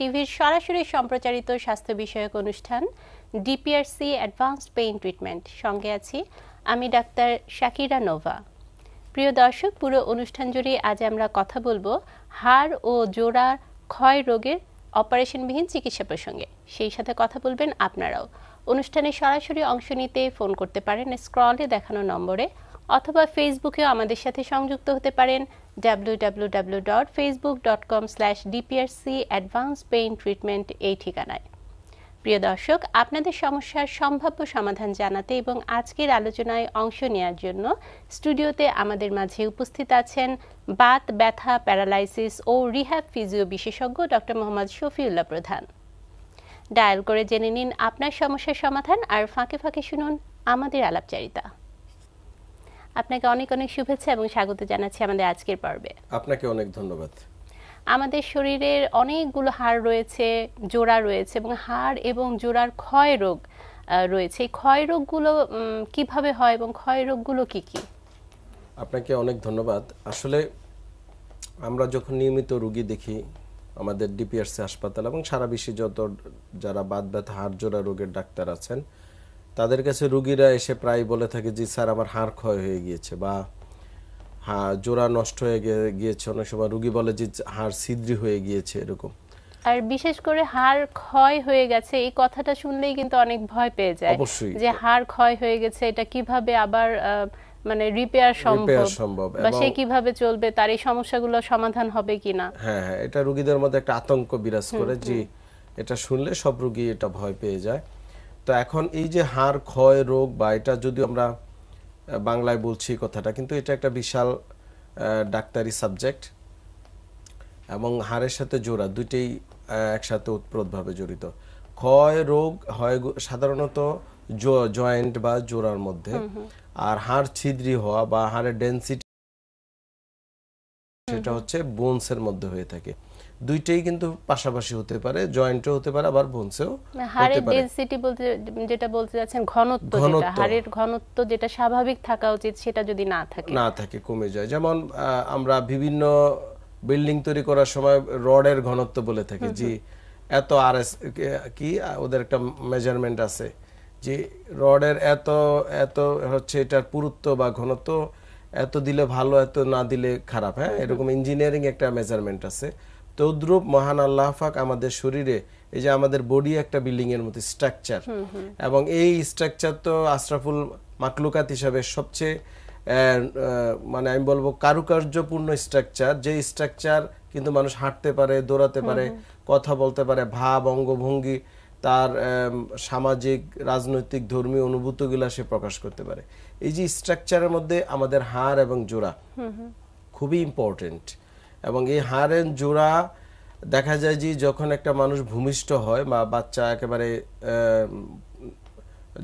টিভির সরাসরি সম্প্রচারিত স্বাস্থ্য বিষয়ক অনুষ্ঠান ডিপিআরসি অ্যাডভান্স পেইন ট্রিটমেন্ট সঙ্গে আছি আমি ডাক্তার শাকিরা নোভা প্রিয় দর্শক পুরো অনুষ্ঠান জুড়ে আজ আমরা কথা বলবো হাড় ও জোড়া ক্ষয় রোগের অপারেশনবিহীন চিকিৎসা প্রসঙ্গে সেই সাথে কথা বলবেন আপনারাও অনুষ্ঠানে সরাসরি অংশ নিতে ফোন করতে পারেন স্ক্রলে দেখানো নম্বরে অথবা ফেসবুকেও আমাদের সাথে সংযুক্ত হতে পারেন www.facebook.com/dprc-advanced-pain treatment এই ঠিকানায় প্রিয় দর্শক আপনাদের সমস্যার সম্ভাব্য সমাধান জানাতে এবং আজকের আলোচনায় অংশ নেয়ার জন্য স্টুডিওতে আমাদের মাঝে উপস্থিত আছেন বাত ব্যথা প্যারালাইসিস ও রিহ্যাব ফিজিও বিশেষজ্ঞ ডক্টর মোহাম্মদ শফিউল্লাহ প্রধান ডায়াল করে জেনে নিন আপনার সমস্যার সমাধান আর ফাঁকে ফাঁকে শুনুন আমাদের আলাপচারিতা আপনাকে অনেক অনেক শুভেচ্ছা এবং স্বাগত জানাচ্ছি আমাদের আজকের পর্বে আপনাকে অনেক ধন্যবাদ আমাদের শরীরের অনেকগুলো হাড় রয়েছে জোড়া রয়েছে এবং হাড় এবং জোড়ার ক্ষয় রোগ রয়েছে ক্ষয় রোগগুলো কিভাবে হয় এবং ক্ষয় রোগগুলো কি কি আপনাকে অনেক ধন্যবাদ আসলে আমরা যখন নিয়মিত রুগী দেখি আমাদের ডিপিআরসি হাসপাতাল এবং সারা বিশ্বে যত যারা বাদ ব্যথা হাড় জোড়া রোগের ডাক্তার আছেন তাদের কাছে রুগীরা এসে প্রায় বলে থাকে যে স্যার আমার হাড় ক্ষয় হয়ে গিয়েছে বা হ্যাঁ জোড়া নষ্ট হয়ে গিয়েছে অনেক সময় রুগী বলে যে হাড় সিদ্রি হয়ে গিয়েছে এরকম আর বিশেষ করে হাড় ক্ষয় হয়ে গেছে এই কথাটা শুনলেই কিন্তু অনেক ভয় পেয়ে যায় যে হাড় ক্ষয় হয়ে গেছে এটা কিভাবে আবার মানে রিপেয়ার সম্ভব সম্ভব বা সে কিভাবে চলবে তার এই সমস্যাগুলো সমাধান হবে কিনা হ্যাঁ হ্যাঁ এটা রোগীদের মধ্যে একটা আতঙ্ক বিরাজ করে যে এটা শুনলে সব রোগী এটা ভয় পেয়ে যায় তো এখন এই যে হাড় ক্ষয় রোগ বা এটা যদি আমরা বাংলায় বলছি কথাটা কিন্তু এটা একটা বিশাল ডাক্তারি সাবজেক্ট এবং হাড়ের সাথে জোড়া দুইটাই একসাথে উৎপ্রোতভাবে জড়িত ক্ষয় রোগ হয় সাধারণত জয়েন্ট বা জোড়ার মধ্যে আর হাড় ছিদ্রি হওয়া বা হাড়ের ডেন্সিটি সেটা হচ্ছে বোনসের মধ্যে হয়ে থাকে দুইটাই কিন্তু পাশাপাশি হতে পারে জয়েন্টও হতে পারে আবার বোনসেও মানে হাড়ের ডেনসিটি বলতে যেটা বলতে যাচ্ছেন ঘনত্ব যেটা হাড়ের ঘনত্ব যেটা স্বাভাবিক থাকা উচিত সেটা যদি না থাকে না থাকে কমে যায় যেমন আমরা বিভিন্ন বিল্ডিং তৈরি করার সময় রডের ঘনত্ব বলে থাকে যে এত আর এস কি ওদের একটা মেজারমেন্ট আছে যে রডের এত এত হচ্ছে এটার পুরুত্ব বা ঘনত্ব এত দিলে ভালো এত না দিলে খারাপ হ্যাঁ এরকম ইঞ্জিনিয়ারিং একটা মেজারমেন্ট আছে তদ্রুপ মহান আল্লাহ আমাদের শরীরে এই যে আমাদের বডি একটা বিল্ডিং এর মতো স্ট্রাকচার এবং এই স্ট্রাকচার তো আশরাফুল মাকলুকাত হিসাবে সবচেয়ে মানে আমি বলবো কারুকার্যপূর্ণ স্ট্রাকচার যে স্ট্রাকচার কিন্তু মানুষ হাঁটতে পারে দৌড়াতে পারে কথা বলতে পারে ভাব অঙ্গভঙ্গি তার সামাজিক রাজনৈতিক ধর্মীয় অনুভূতিগুলো সে প্রকাশ করতে পারে এই যে স্ট্রাকচারের মধ্যে আমাদের হাড় এবং জোড়া খুবই ইম্পর্টেন্ট এবং এই হারেন জোড়া দেখা যায় যে যখন একটা মানুষ ভূমিষ্ঠ হয় বা বাচ্চা একেবারে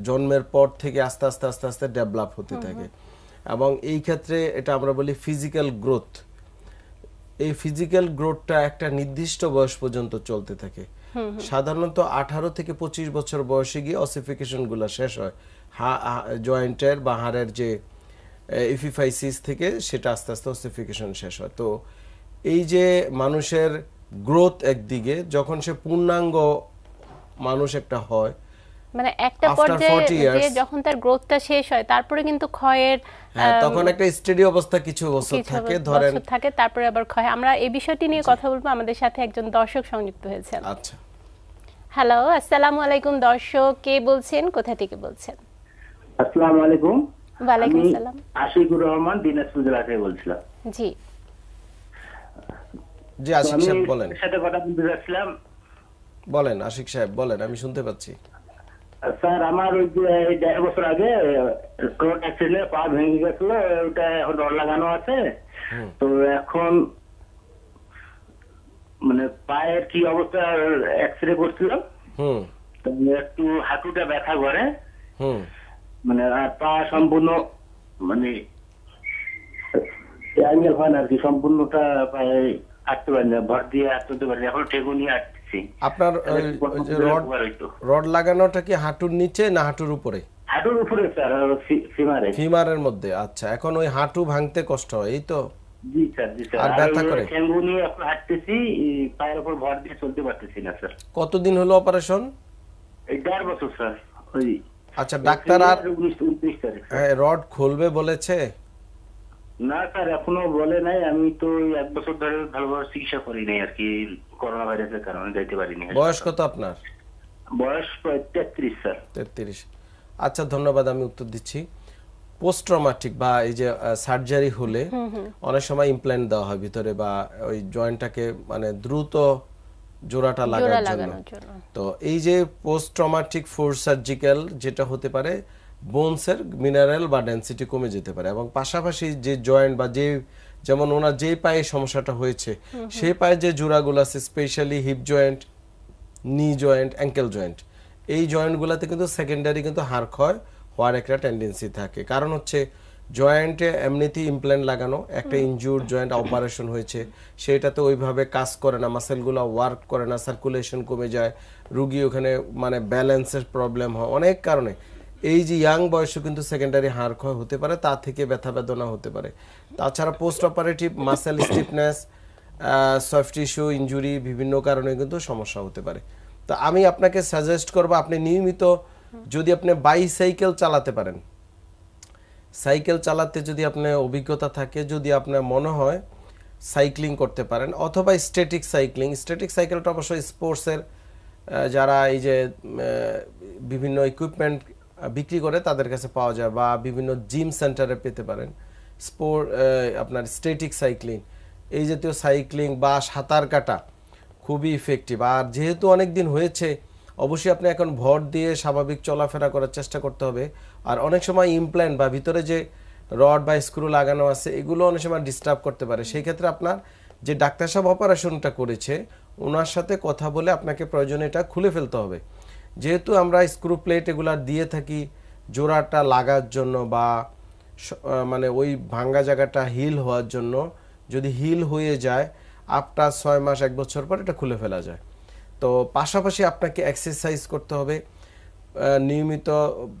জন্মের পর থেকে আস্তে আস্তে আস্তে আস্তে ডেভেলপ হতে থাকে এবং এই ক্ষেত্রে এটা আমরা বলি ফিজিক্যাল গ্রোথ এই ফিজিক্যাল গ্রোথটা একটা নির্দিষ্ট বয়স পর্যন্ত চলতে থাকে সাধারণত আঠারো থেকে পঁচিশ বছর বয়সে গিয়ে অসিফিকেশন গুলো শেষ হয় হা জয়েন্টের বা হাড়ের যে ইফিফাইসিস থেকে সেটা আস্তে আস্তে অসিফিকেশন শেষ হয় তো এই যে মানুষের গ্রোথ একদিকে যখন সে পূর্ণাঙ্গ মানুষ একটা হয় মানে একটা পর্যায়ে যে যখন তার গ্রোথটা শেষ হয় তারপরে কিন্তু ক্ষয়ের হ্যাঁ, তখন একটা স্টেডি অবস্থা কিছু বছর থাকে ধরেন থাকে তারপরে আবার ক্ষয় আমরা এই বিষয়টি নিয়ে কথা বলবো আমাদের সাথে একজন দর্শক সংযুক্ত হয়েছে আচ্ছা হ্যালো আসসালামু আলাইকুম দর্শক কে বলছেন কোথা থেকে বলছেন আসসালামু আলাইকুম ওয়া আলাইকুম আসসালাম আশিকুর রহমান দিনাজপুর জেলা থেকে বলছিলাম জি জি আশিক সাহেব বলেন সাথে কথা বলতে যাচ্ছিলাম বলেন আশিক সাহেব বলেন আমি শুনতে পাচ্ছি স্যার আমার ওই যে দেড় বছর আগে রোড অ্যাক্সিডেন্টে পা ভেঙে গেছিল ওটা এখন রড লাগানো আছে তো এখন মানে পায়ের কি অবস্থা এক্স এক্সরে করছিল একটু হাঁটুটা ব্যথা করে মানে আর পা সম্পূর্ণ মানে হয় না আর কি সম্পূর্ণটা পায়ে আপনার রড লাগানোটা কি হাঁটুর নিচে না হাঁটুর উপরে হাঁটুর উপরে ফিমারের মধ্যে আচ্ছা এখন ওই হাঁটু ভাঙতে কষ্ট হয় এই তো কতদিন হলো অপারেশন ওই আচ্ছা ডাক্তার আর হ্যাঁ, রড খুলবে বলেছে না স্যার এখনো বলে নাই আমি তো এক বছর ধরে ভালোভাবে চিকিৎসা করি নাই আর কি করোনা ভাইরাসের কারণে যাইতে পারিনি বয়স কত আপনার বয়স তেত্রিশ স্যার তেত্রিশ আচ্ছা ধন্যবাদ আমি উত্তর দিচ্ছি পোস্ট ট্রমাটিক বা এই যে সার্জারি হলে অনেক সময় ইমপ্ল্যান্ট দেওয়া হয় ভিতরে বা ওই জয়েন্টটাকে মানে দ্রুত জোড়াটা লাগানোর জন্য তো এই যে পোস্ট ট্রমাটিক ফোর সার্জিক্যাল যেটা হতে পারে বোনসের মিনারেল বা ডেন্সিটি কমে যেতে পারে এবং পাশাপাশি যে জয়েন্ট বা যে যেমন ওনার যে পায়ে সমস্যাটা হয়েছে সেই পায়ে যে জোড়াগুলো আছে specially hip joint knee joint ankle joint এই জয়েন্টগুলোতে কিন্তু সেকেন্ডারি কিন্তু হার ক্ষয় হওয়ার একটা টেন্ডেন্সি থাকে কারণ হচ্ছে জয়েন্টে এমনিতেই ইমপ্ল্যান্ট লাগানো একটা ইনজুর জয়েন্ট অপারেশন হয়েছে সেটাতে ওইভাবে কাজ করে না মাসেলগুলো ওয়ার্ক করে না সার্কুলেশন কমে যায় রুগী ওখানে মানে ব্যালেন্সের প্রবলেম হয় অনেক কারণে এই যে ইয়াং বয়সে কিন্তু সেকেন্ডারি হাড় ক্ষয় হতে পারে তা থেকে ব্যথা বেদনা হতে পারে তাছাড়া post operative muscle stiffness soft tissue injury বিভিন্ন কারণে কিন্তু সমস্যা হতে পারে তো আমি আপনাকে সাজেস্ট করব আপনি নিয়মিত যদি আপনি বাইসাইকেল চালাতে পারেন সাইকেল চালাতে যদি আপনার অভিজ্ঞতা থাকে যদি আপনার মনে হয় সাইক্লিং করতে পারেন অথবা স্ট্যাটিক সাইক্লিং স্ট্যাটিক সাইকেলটা অবশ্যই স্পোর্টসের যারা এই যে বিভিন্ন ইকুইপমেন্ট বিক্রি করে তাদের কাছে পাওয়া যায় বা বিভিন্ন জিম সেন্টারে পেতে পারেন স্পোর্ট আপনার স্টেটিক সাইক্লিং এই জাতীয় সাইক্লিং বা সাঁতার কাটা খুবই ইফেক্টিভ আর যেহেতু অনেক দিন হয়েছে অবশ্যই আপনি এখন ভর দিয়ে স্বাভাবিক চলাফেরা করার চেষ্টা করতে হবে আর অনেক সময় ইমপ্ল্যান্ট বা ভিতরে যে রড বা স্ক্রু লাগানো আছে এগুলো অনেক সময় ডিস্টার্ব করতে পারে সেই ক্ষেত্রে আপনার যে ডাক্তার সাহেব অপারেশনটা করেছে ওনার সাথে কথা বলে আপনাকে প্রয়োজনে এটা খুলে ফেলতে হবে যেহেতু আমরা স্ক্রু প্লেট এগুলো দিয়ে থাকি জোড়াটা লাগার জন্য বা মানে ওই ভাঙ্গা জায়গাটা হিল হওয়ার জন্য যদি হিল হয়ে যায় আফটার ছয় মাস এক বছর পর এটা খুলে ফেলা যায় তো পাশাপাশি আপনাকে এক্সারসাইজ করতে হবে নিয়মিত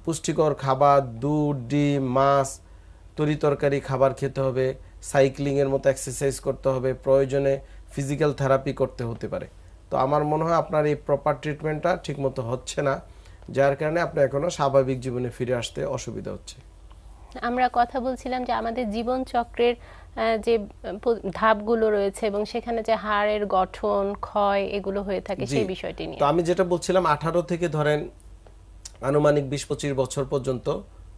পুষ্টিকর খাবার দুধ ডিম মাছ তরি তরকারি খাবার খেতে হবে সাইক্লিংয়ের মতো এক্সারসাইজ করতে হবে প্রয়োজনে ফিজিক্যাল থেরাপি করতে হতে পারে তো আমার মনে হয় আপনার এই প্রপার ট্রিটমেন্টটা ঠিকমতো হচ্ছে না যার কারণে আপনি এখনো স্বাভাবিক জীবনে ফিরে আসতে অসুবিধা হচ্ছে আমরা কথা বলছিলাম যে আমাদের জীবন চক্রের যে ধাপগুলো রয়েছে এবং সেখানে যে হাড়ের গঠন ক্ষয় এগুলো হয়ে থাকে সেই বিষয়টি নিয়ে তো আমি যেটা বলছিলাম 18 থেকে ধরেন আনুমানিক 20 25 বছর পর্যন্ত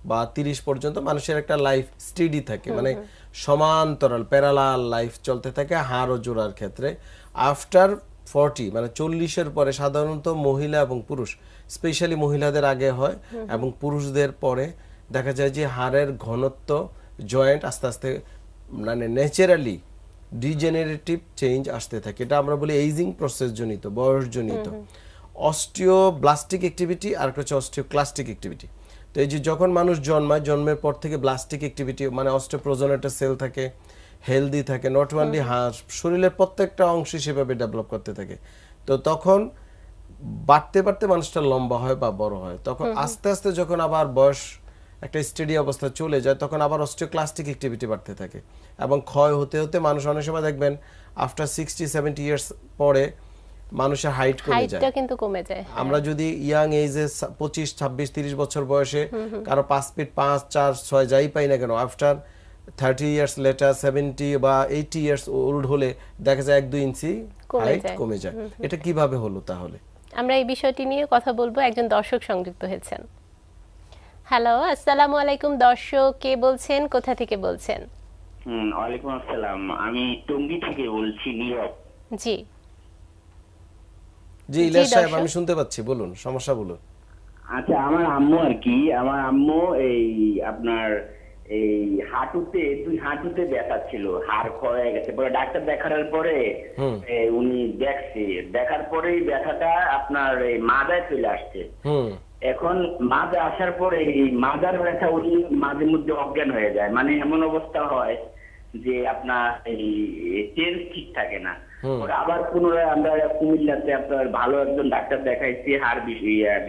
বা 30 পর্যন্ত মানুষের একটা লাইফ স্টেডি থাকে মানে সমান্তরাল প্যারালাল লাইফ চলতে থাকে হাড় ও জোড়ার ক্ষেত্রে আফটার ফর্টি মানে চল্লিশের পরে সাধারণত মহিলা এবং পুরুষ স্পেশালি মহিলাদের আগে হয় এবং পুরুষদের পরে দেখা যায় যে হাড়ের ঘনত্ব জয়েন্ট আস্তে আস্তে মানে ন্যাচারালি ডিজেনারেটিভ চেঞ্জ আসতে থাকে এটা আমরা বলি এইজিং প্রসেস জনিত বয়সজনিত ব্লাস্টিক অ্যাক্টিভিটি আর একটা হচ্ছে ক্লাস্টিক অ্যাক্টিভিটি তো এই যে যখন মানুষ জন্মায় জন্মের পর থেকে ব্লাস্টিক অ্যাক্টিভিটি মানে অস্টিওপ্রোজোনেটের সেল থাকে হেলদি থাকে নট অনলি হাঁস শরীরের প্রত্যেকটা অংশ সেভাবে ডেভেলপ করতে থাকে তো তখন বাড়তে বাড়তে মানুষটা লম্বা হয় বা বড় হয় তখন আস্তে আস্তে যখন আবার বয়স একটা স্টেডি অবস্থা চলে যায় তখন আবার অস্টিওক্লাস্টিক অ্যাক্টিভিটি বাড়তে থাকে এবং ক্ষয় হতে হতে মানুষ অনেক সময় দেখবেন আফটার সিক্সটি সেভেন্টি ইয়ার্স পরে মানুষের হাইট কমে যায় কিন্তু কমে যায় হ্যাঁ। আমরা যদি ইয়াং এজে পঁচিশ ছাব্বিশ তিরিশ বছর বয়সে কারো পাঁচ ফিট পাঁচ চার ছয় যাই পাই না কেন after thirty years later seventy বা এইটি ইয়ার্স ওল্ড হলে দেখা যায় এক দুই ইঞ্চি হাইট কমে যায় এটা কিভাবে হলো তাহলে আমরা এই বিষয়টি নিয়ে কথা বলবো একজন দর্শক সংযুক্ত হয়েছেন হ্যালো আসসালামু আলাইকুম দর্শক কে বলছেন কোথা থেকে বলছেন ওয়ালাইকুম আসসালাম আমি টঙ্গী থেকে বলছি নীরব জি জি ইলিয়াস সাহেব আমি শুনতে পাচ্ছি বলুন সমস্যা বলুন আচ্ছা আমার আম্মু আর কি আমার আম্মু এই আপনার এই হাঁটুতে দুই হাঁটুতে ব্যথা ছিল হাড় ক্ষয়ে গেছে পরে ডাক্তার দেখানোর পরে উনি দেখছে দেখার পরেই ব্যথাটা আপনার এই মাদায় চলে আসছে এখন মাদে আসার পরে এই মাদার ব্যথা উনি মাঝে মধ্যে অজ্ঞান হয়ে যায় মানে এমন অবস্থা হয় যে আপনার এই চেঞ্জ ঠিক থাকে না আবার পুনরায় আমরা কুমিল্লাতে আপনার ভালো একজন ডাক্তার দেখাইছি হাড়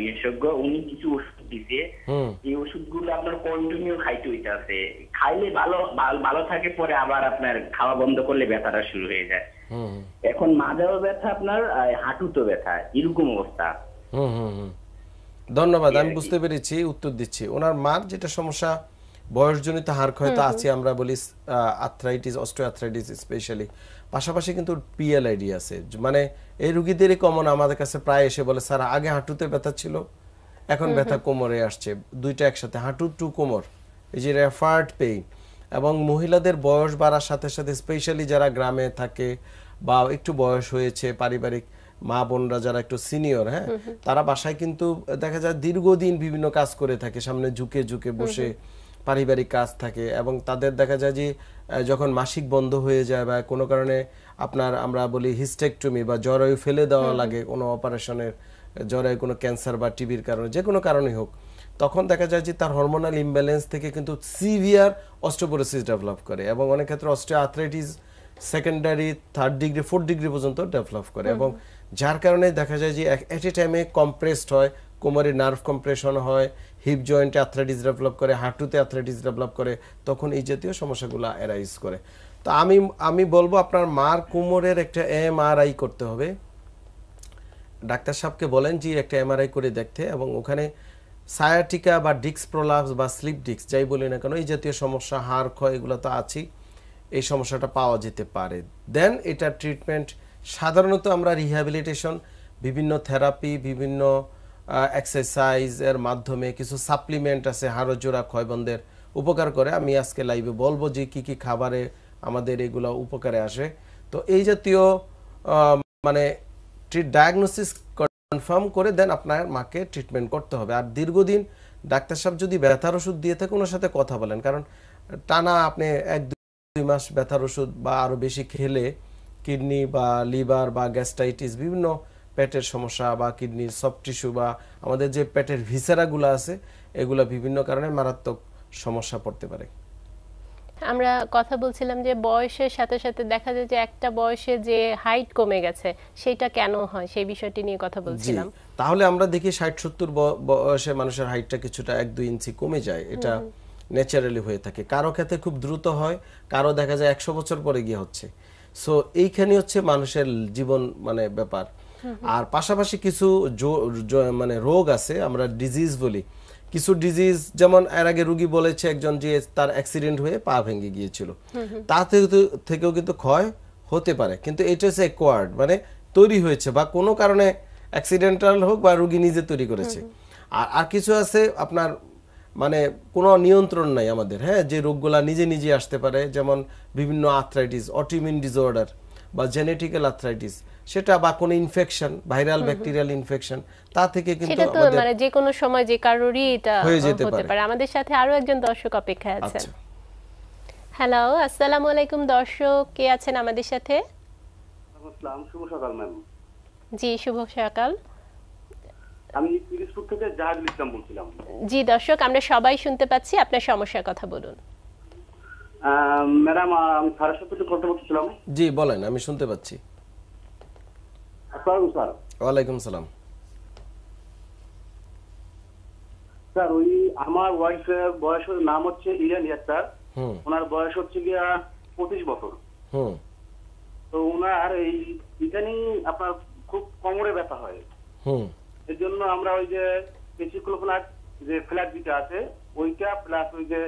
বিশেষজ্ঞ উনি কিছু ওষুধ এই ওষুধগুলো আপনার কন্টিনিউ খাইতে খাইলে ভালো ভালো থাকে পরে আবার আপনার খাওয়া বন্ধ করলে ব্যথাটা শুরু হয়ে যায় এখন মাজাও ব্যথা আপনার ব্যথা এরকম অবস্থা ধন্যবাদ আমি বুঝতে পেরেছি উত্তর দিচ্ছি ওনার মার যেটা সমস্যা বয়সজনিত হাড় ক্ষয় আছে আমরা বলি আর্থ্রাইটিস অস্ট্রোআর্থ্রাইটিস স্পেশালি পাশাপাশি কিন্তু পিএলআইডি আছে মানে এই রুগীদেরই কমন আমাদের কাছে প্রায় এসে বলে স্যার আগে হাঁটুতে ব্যথা ছিল এখন ব্যথা কোমরে আসছে দুইটা একসাথে হাঁটু টু কোমর এই যে রেফার্ড পেইন এবং মহিলাদের বয়স বাড়ার সাথে সাথে স্পেশালি যারা গ্রামে থাকে বা একটু বয়স হয়েছে পারিবারিক মা বোনরা যারা একটু সিনিয়র হ্যাঁ তারা বাসায় কিন্তু দেখা যায় দীর্ঘদিন বিভিন্ন কাজ করে থাকে সামনে ঝুঁকে ঝুঁকে বসে পারিবারিক কাজ থাকে এবং তাদের দেখা যায় যে যখন মাসিক বন্ধ হয়ে যায় বা কোনো কারণে আপনার আমরা বলি হিস্টেকটমি বা জরায়ু ফেলে দেওয়া লাগে কোনো অপারেশনের জরায় কোনো ক্যান্সার বা টিবির কারণে যে কোনো কারণেই হোক তখন দেখা যায় যে তার হরমোনাল ইমব্যালেন্স থেকে কিন্তু সিভিয়ার অস্ট্রোপোরোসিস ডেভেলপ করে এবং অনেক ক্ষেত্রে osteoarthritis secondary third degree fourth degree পর্যন্ত ডেভেলপ করে এবং যার কারণে দেখা যায় যে এট এ টাইমে কম্প্রেসড হয় কোমরে নার্ভ কম্প্রেশন হয় হিপ জয়েন্টে অ্যাথ্রাইটিস ডেভেলপ করে হাঁটুতে অ্যাথ্রাইটিস ডেভেলপ করে তখন এই জাতীয় সমস্যাগুলো অ্যারাইজ করে তো আমি আমি বলবো আপনার মার কোমরের একটা আই করতে হবে ডাক্তার সাহেবকে বলেন যে একটা এমআরআই করে দেখতে এবং ওখানে সায়াটিকা বা ডিক্স প্রোলাপস বা স্লিপ ডিক্স যাই বলি না কেন এই জাতীয় সমস্যা হাড় ক্ষয় এগুলো তো আছেই এই সমস্যাটা পাওয়া যেতে পারে দেন এটা ট্রিটমেন্ট সাধারণত আমরা রিহ্যাবিলিটেশন বিভিন্ন থেরাপি বিভিন্ন এক্সারসাইজের মাধ্যমে কিছু সাপ্লিমেন্ট আছে হাড় জোড়া ক্ষয়বন্ধের উপকার করে আমি আজকে লাইভে বলবো যে কী কী খাবারে আমাদের এগুলো উপকারে আসে তো এই জাতীয় মানে ট্রিট ডায়াগনোসিস কনফার্ম করে দেন আপনার মাকে ট্রিটমেন্ট করতে হবে আর দীর্ঘদিন ডাক্তার সাহেব যদি ব্যথার ওষুধ দিয়ে থাকে ওনার সাথে কথা বলেন কারণ টানা আপনি এক দুই মাস ব্যথার ওষুধ বা আরও বেশি খেলে কিডনি বা লিভার বা গ্যাস্ট্রাইটিস বিভিন্ন পেটের সমস্যা বা কিডনির সফট টিস্যু বা আমাদের যে পেটের ভিসেরাগুলো আছে এগুলো বিভিন্ন কারণে মারাত্মক সমস্যা পড়তে পারে আমরা কথা বলছিলাম যে বয়সের সাথে সাথে দেখা যায় যে একটা বয়সে যে হাইট কমে গেছে সেটা কেন হয় সেই বিষয়টি নিয়ে কথা বলছিলাম তাহলে আমরা দেখি ষাট সত্তর বয়সে মানুষের হাইটটা কিছুটা এক দুই ইঞ্চি কমে যায় এটা ন্যাচারালি হয়ে থাকে কারো ক্ষেত্রে খুব দ্রুত হয় কারো দেখা যায় একশো বছর পরে গিয়ে হচ্ছে সো এইখানে হচ্ছে মানুষের জীবন মানে ব্যাপার আর পাশাপাশি কিছু মানে রোগ আছে আমরা ডিজিজ বলি কিছু ডিজিজ যেমন এর আগে রুগী বলেছে একজন যে তার অ্যাক্সিডেন্ট হয়ে পা ভেঙে গিয়েছিল তা থেকেও কিন্তু ক্ষয় হতে পারে কিন্তু এটা হচ্ছে অ্যাকোয়ার্ড মানে তৈরি হয়েছে বা কোনো কারণে অ্যাক্সিডেন্টাল হোক বা রুগী নিজে তৈরি করেছে আর আর কিছু আছে আপনার মানে কোনো নিয়ন্ত্রণ নাই আমাদের হ্যাঁ যে রোগগুলা নিজে নিজে আসতে পারে যেমন বিভিন্ন আর্থ্রাইটিস অটিমিন ডিসঅর্ডার বা জেনেটিক্যাল আর্থ্রাইটিস সেটা বা কোনো ইনফেকশন ভাইরাল ব্যাকটেরিয়াল ইনফেকশন তা থেকে কিন্তু সেটা তো মানে যে কোনো সময় যে কারোরই এটা হতে পারে আমাদের সাথে আরো একজন দর্শক অপেক্ষায় আছেন হ্যালো আচ্ছা। আসসালামু আলাইকুম দর্শক কে আছেন আমাদের সাথে শুভ সকাল ম্যাম জি শুভ সকাল আমি পিরিসপুর থেকে জাহাজুল ইসলাম বলছিলাম জি দর্শক আমরা সবাই শুনতে পাচ্ছি আপনার সমস্যার কথা বলুন ম্যাডাম আমি সারা সপ্তাহে কথা বলছিলাম জি বলেন আমি শুনতে পাচ্ছি আসসালাম স্যার ওয়ালাইকুম সালাম স্যার ওই আমার নাম হচ্ছে ওনার বয়স হচ্ছে গিয়া পঁচিশ বছর তো ওনার এই ইদানিং আপনার খুব কোমরে ব্যথা হয় এর জন্য আমরা ওই যে পেসিক্লোফোনাট যে ফ্ল্যাট যেটা আছে ওইটা প্লাস ওই যে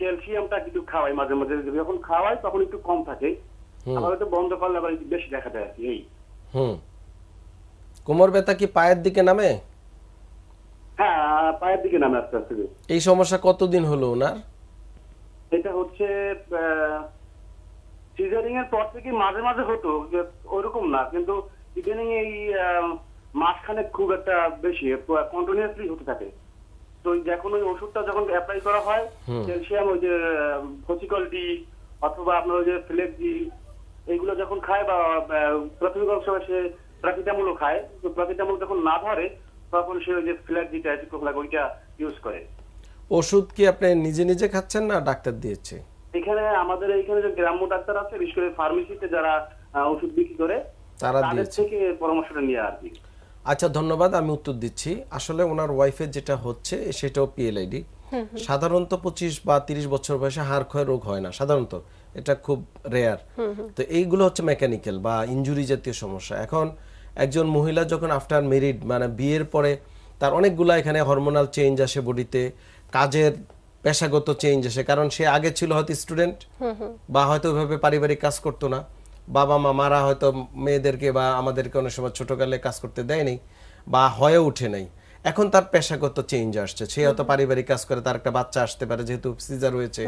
ক্যালসিয়ামটা কিছু খাওয়াই মাঝে মাঝে যখন খাওয়াই তখন একটু কম থাকে আবার হয়তো বন্ধ করলে আবার বেশি দেখা যায় আর কি এই কোমর ব্যথা কি পায়ের দিকে নামে হ্যাঁ পায়ের দিকে নামে আস্তে আস্তে এই সমস্যা কতদিন হলো ওনার এটা হচ্ছে সিজারিং এর পর থেকে মাঝে মাঝে হতো ওরকম না কিন্তু ইদানিং এই খুব একটা বেশি কন্টিনিউসলি হতে থাকে তো যখন ওই ওষুধটা যখন অ্যাপ্লাই করা হয় ক্যালসিয়াম ওই যে ফসিকলটি অথবা আপনার ওই যে ফ্লেক্সি এইগুলো যখন খায় বা প্রাথমিক অংশে প্রাকৃতামূলক খায় তো প্রাকৃতামূল যখন না ধরে তখন সে ওই যে ফ্ল্যাট যেটা অ্যাসিক্লোফ লাগে ওইটা ইউজ করে ওষুধ কি আপনি নিজে নিজে খাচ্ছেন না ডাক্তার দিয়েছে এখানে আমাদের এখানে যে গ্রাম্য ডাক্তার আছে বিশেষ করে ফার্মেসিতে যারা ওষুধ বিক্রি করে তারা দিয়েছে থেকে পরামর্শটা নিয়ে আর কি আচ্ছা ধন্যবাদ আমি উত্তর দিচ্ছি আসলে ওনার ওয়াইফের যেটা হচ্ছে সেটাও পিএলআইডি সাধারণত পঁচিশ বা তিরিশ বছর বয়সে হাড় ক্ষয় রোগ হয় না সাধারণত এটা খুব রেয়ার তো এইগুলো হচ্ছে মেকানিক্যাল বা ইঞ্জুরি জাতীয় সমস্যা এখন একজন মহিলা যখন আফটার মেরিড মানে বিয়ের পরে তার অনেকগুলো এখানে হরমোনাল চেঞ্জ আসে বডিতে কাজের পেশাগত চেঞ্জ আসে কারণ সে আগে ছিল হয়তো স্টুডেন্ট বা হয়তো ওইভাবে পারিবারিক কাজ করতো না বাবা মা মারা হয়তো মেয়েদেরকে বা আমাদেরকে অনেক সময় ছোটোকালে কাজ করতে দেয়নি বা হয়ে উঠে নাই এখন তার পেশাগত চেঞ্জ আসছে সে হয়তো পারিবারিক কাজ করে তার একটা বাচ্চা আসতে পারে যেহেতু সিজার হয়েছে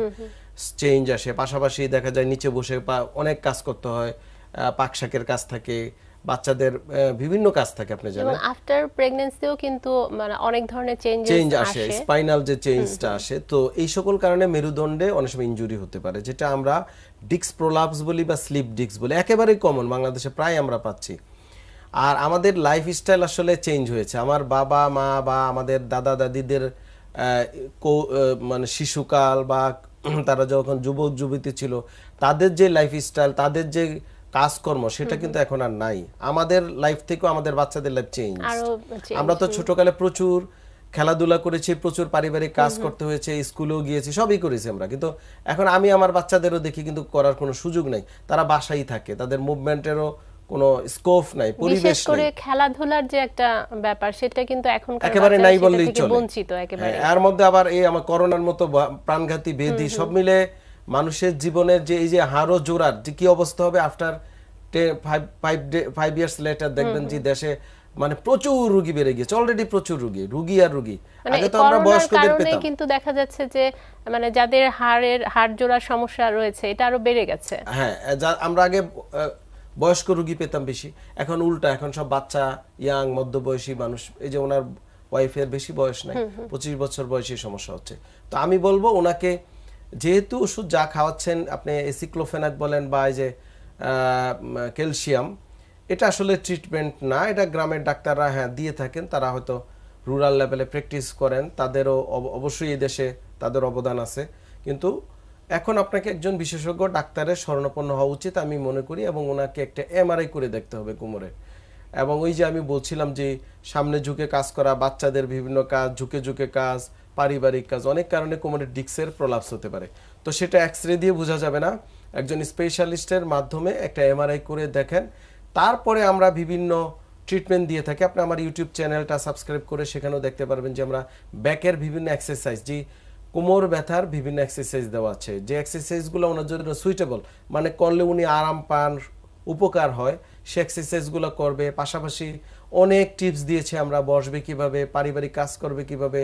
চেঞ্জ আসে পাশাপাশি দেখা যায় নিচে বসে অনেক কাজ করতে হয় পাকশাকের কাজ থাকে বাচ্চাদের বিভিন্ন কাজ থাকে আপনি জানেন আফটার প্রেগন্যান্সিও কিন্তু মানে অনেক ধরনের চেঞ্জ চেঞ্জ আসে স্পাইনাল যে চেঞ্জটা আসে তো এই সকল কারণে মেরুদণ্ডে অনেক সময় ইনজুরি হতে পারে যেটা আমরা ডিক্স প্রোলাপস বলি বা স্লিপ ডিক্স বলি একেবারেই কমন বাংলাদেশে প্রায় আমরা পাচ্ছি আর আমাদের লাইফস্টাইল আসলে চেঞ্জ হয়েছে আমার বাবা মা বা আমাদের দাদা দাদিদের মানে শিশুকাল বা তারা যখন যুবক যুবতী ছিল তাদের যে লাইফস্টাইল তাদের যে কাজকর্ম সেটা কিন্তু এখন আর নাই আমাদের লাইফ থেকেও আমাদের বাচ্চাদের লাইফ চেঞ্জ আমরা তো ছোটকালে প্রচুর খেলাধুলা করেছি প্রচুর পারিবারিক কাজ করতে হয়েছে স্কুলেও গিয়েছি সবই করেছি আমরা কিন্তু এখন আমি আমার বাচ্চাদেরও দেখি কিন্তু করার কোনো সুযোগ নাই তারা বাসাই থাকে তাদের মুভমেন্টেরও কোনো স্কোপ নাই পরিবেশ করে খেলাধুলার যে একটা ব্যাপার সেটা কিন্তু এখন একেবারে নাই বললেই চলে বঞ্চিত একেবারে হ্যাঁ, এর মধ্যে আবার এই আমার করোনার মতো প্রাণঘাতী বেদি সব মিলে মানুষের জীবনের যে এই যে হারও জোড়ার যে কি অবস্থা হবে আফটার ফাইভ ইয়ার্স লেটার দেখবেন যে দেশে মানে প্রচুর রুগী বেড়ে গেছে অলরেডি প্রচুর রুগী রুগী আর রুগী মানে আগে তো আমরা বয়স্কদের পেতাম কিন্তু দেখা যাচ্ছে যে মানে যাদের হাড়ের হাড় জোড়ার সমস্যা রয়েছে এটা আরো বেড়ে গেছে হ্যাঁ আমরা আগে বয়স্ক রুগী পেতাম বেশি এখন উল্টা এখন সব বাচ্চা ইয়াং মধ্যবয়সী মানুষ এই যে ওনার ওয়াইফের বেশি বয়স নাই পঁচিশ বছর বয়সে সমস্যা হচ্ছে তো আমি বলবো ওনাকে যেহেতু ওষুধ যা খাওয়াচ্ছেন আপনি এসিক্লোফেনাক বলেন বা এই যে ক্যালসিয়াম এটা আসলে ট্রিটমেন্ট না এটা গ্রামের ডাক্তাররা হ্যাঁ দিয়ে থাকেন তারা হয়তো রুরাল লেভেলে প্র্যাকটিস করেন তাদেরও অবশ্যই এদেশে তাদের অবদান আছে কিন্তু এখন আপনাকে একজন বিশেষজ্ঞ ডাক্তারের স্বর্ণপন্ন হওয়া উচিত আমি মনে করি এবং ওনাকে একটা এমআরআই করে দেখতে হবে কোমরে এবং ওই যে আমি বলছিলাম যে সামনে ঝুঁকে কাজ করা বাচ্চাদের বিভিন্ন কাজ ঝুঁকে ঝুঁকে কাজ পারিবারিক কাজ অনেক কারণে কোমরের ডিক্সের প্রলাপস হতে পারে তো সেটা এক্স রে দিয়ে বোঝা যাবে না একজন স্পেশালিস্টের মাধ্যমে একটা এমআরআই করে দেখেন তারপরে আমরা বিভিন্ন ট্রিটমেন্ট দিয়ে থাকি আপনি আমার ইউটিউব চ্যানেলটা সাবস্ক্রাইব করে সেখানেও দেখতে পারবেন যে আমরা ব্যাকের বিভিন্ন এক্সারসাইজ যে কোমর ব্যথার বিভিন্ন এক্সারসাইজ দেওয়া আছে যে এক্সারসাইজগুলো ওনার জন্য সুইটেবল মানে করলে উনি আরাম পান উপকার হয় সে এক্সারসাইজগুলো করবে পাশাপাশি অনেক টিপস দিয়েছে আমরা বসবে কিভাবে পারিবারিক কাজ করবে কিভাবে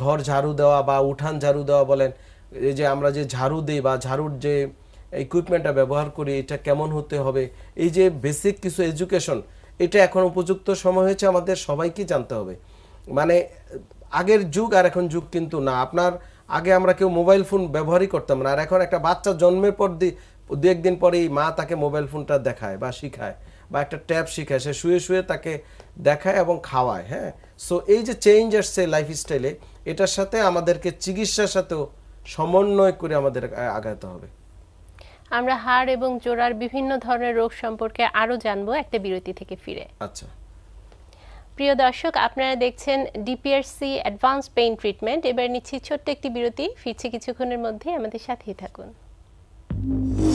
ঘর ঝাড়ু দেওয়া বা উঠান ঝাড়ু দেওয়া বলেন এই যে আমরা যে ঝাড়ু দিই বা ঝাড়ুর যে ইকুইপমেন্টটা ব্যবহার করি এটা কেমন হতে হবে এই যে বেসিক কিছু এডুকেশন এটা এখন উপযুক্ত সময় হয়েছে আমাদের সবাইকে জানতে হবে মানে আগের যুগ আর এখন যুগ কিন্তু না আপনার আগে আমরা কেউ মোবাইল ফোন ব্যবহারই করতাম না আর এখন একটা বাচ্চা জন্মের পর দু একদিন পরেই মা তাকে মোবাইল ফোনটা দেখায় বা শিখায় বা একটা ট্যাব শিখায় সে শুয়ে শুয়ে তাকে দেখায় এবং খাওয়ায় হ্যাঁ সো এই যে চেঞ্জ আসছে লাইফস্টাইলে এটার সাথে আমাদেরকে চিকিৎসার সাথেও সমন্বয় করে আমাদের আগাতে হবে আমরা হাড় এবং জোড়ার বিভিন্ন ধরনের রোগ সম্পর্কে আরো জানবো একটা বিরতি থেকে ফিরে আচ্ছা প্রিয় দর্শক আপনারা দেখছেন ডিপিআরসি অ্যাডভান্স পেইন ট্রিটমেন্ট এবার নিচ্ছি ছোট্ট একটি বিরতি ফিরছে কিছুক্ষণের মধ্যেই আমাদের সাথেই থাকুন